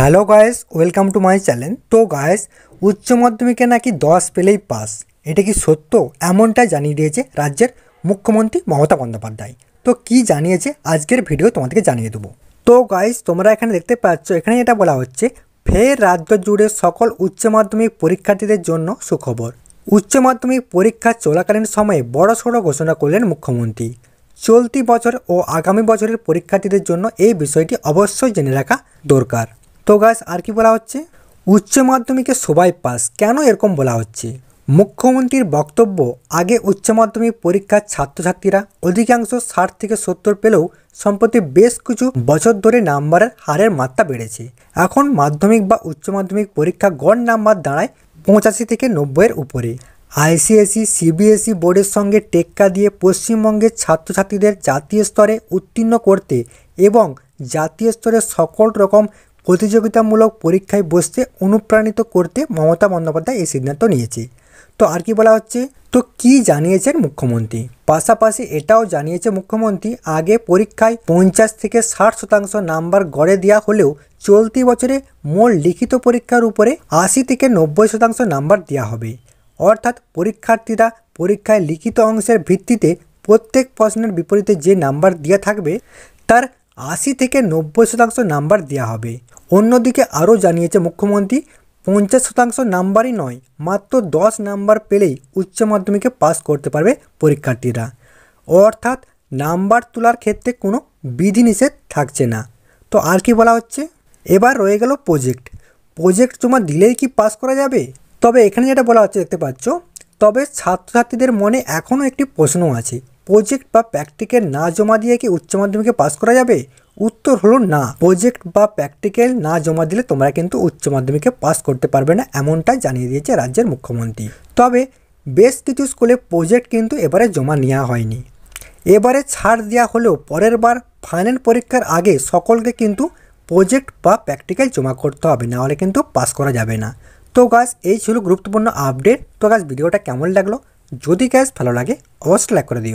hello guys welcome to my channel তো guys উচ্চ মাধ্যমিকে নাকি দশ পেলেই পাস এটা কি সত্য এমনটাই জানিয়ে দিয়েছে রাজ্যের মুখ্যমন্ত্রী মমতা বন্দ্যোপাধ্যায় তো কি জানিয়েছে আজকের ভিডিও তোমাদেরকে জানিয়ে দেবো তো গায়েস তোমরা এখানে দেখতে পাচ্ছ এখানে এটা বলা হচ্ছে ফের রাজ্য জুড়ে সকল উচ্চ মাধ্যমিক পরীক্ষার্থীদের জন্য সুখবর উচ্চ মাধ্যমিক পরীক্ষা চলাকালীন সময়ে বড়সড় ঘোষণা করলেন মুখ্যমন্ত্রী চলতি বছর ও আগামী বছরের পরীক্ষার্থীদের জন্য এই বিষয়টি অবশ্যই জেনে রাখা দরকার তো গাছ আর কি বলা হচ্ছে উচ্চ মাধ্যমিকে সবাই পাস কেন এরকম বলা হচ্ছে মুখ্যমন্ত্রীর বক্তব্য আগে উচ্চ মাধ্যমিক পরীক্ষার ছাত্রছাত্রীরা অধিকাংশ ষাট থেকে সত্তর পেলেও সম্প্রতি বেশ কিছু বছর ধরে নাম্বারের হারের মাত্রা বেড়েছে এখন মাধ্যমিক বা উচ্চ মাধ্যমিক পরীক্ষা গড় নাম্বার দাঁড়ায় পঁচাশি থেকে নব্বইয়ের উপরে আইসিএসই সিবিএসই বোর্ডের সঙ্গে টেক্কা দিয়ে পশ্চিমবঙ্গের ছাত্রছাত্রীদের জাতীয় স্তরে উত্তীর্ণ করতে এবং জাতীয় স্তরে সকল রকম প্রতিযোগিতামূলক পরীক্ষায় বসতে অনুপ্রাণিত করতে মমতা বন্দ্যোপাধ্যায় এই সিদ্ধান্ত নিয়েছে তো আর কি বলা হচ্ছে তো কি জানিয়েছেন মুখ্যমন্ত্রী পাশাপাশি এটাও জানিয়েছে মুখ্যমন্ত্রী আগে পরীক্ষায় পঞ্চাশ থেকে ষাট শতাংশ নাম্বার গড়ে দেওয়া হলেও চলতি বছরে মোট লিখিত পরীক্ষার উপরে আশি থেকে নব্বই শতাংশ নাম্বার দেওয়া হবে অর্থাৎ পরীক্ষার্থীরা পরীক্ষায় লিখিত অংশের ভিত্তিতে প্রত্যেক প্রশ্নের বিপরীতে যে নাম্বার দেওয়া থাকবে তার আশি থেকে নব্বই শতাংশ নাম্বার দেওয়া হবে অন্যদিকে আরও জানিয়েছে মুখ্যমন্ত্রী পঞ্চাশ শতাংশ নাম্বারই নয় মাত্র দশ নাম্বার পেলেই উচ্চ মাধ্যমিকে পাস করতে পারবে পরীক্ষার্থীরা অর্থাৎ নাম্বার তোলার ক্ষেত্রে কোনো বিধিনিষেধ থাকছে না তো আর কি বলা হচ্ছে এবার রয়ে গেল প্রজেক্ট প্রজেক্ট তোমার দিলেই কি পাস করা যাবে তবে এখানে যেটা বলা হচ্ছে দেখতে পাচ্ছ তবে ছাত্রছাত্রীদের মনে এখনও একটি প্রশ্ন আছে প্রজেক্ট বা প্র্যাকটিক্যাল না জমা দিয়ে কি উচ্চ মাধ্যমিকে পাস করা যাবে উত্তর হলো না প্রজেক্ট বা প্র্যাকটিক্যাল না জমা দিলে তোমরা কিন্তু উচ্চ মাধ্যমিকে পাস করতে পারবে না এমনটাই জানিয়ে দিয়েছে রাজ্যের মুখ্যমন্ত্রী তবে বেশ কিছু স্কুলে প্রজেক্ট কিন্তু এবারে জমা নেওয়া হয়নি এবারে ছাড় দেওয়া হলেও পরের বার ফাইনাল পরীক্ষার আগে সকলকে কিন্তু প্রজেক্ট বা প্র্যাকটিক্যাল জমা করতে হবে নাহলে কিন্তু পাস করা যাবে না তো গাছ এই ছিল গুরুত্বপূর্ণ আপডেট তো গাছ ভিডিওটা কেমন লাগলো যদি গ্যাস ভালো লাগে অবশ্যই লাইক করে দিও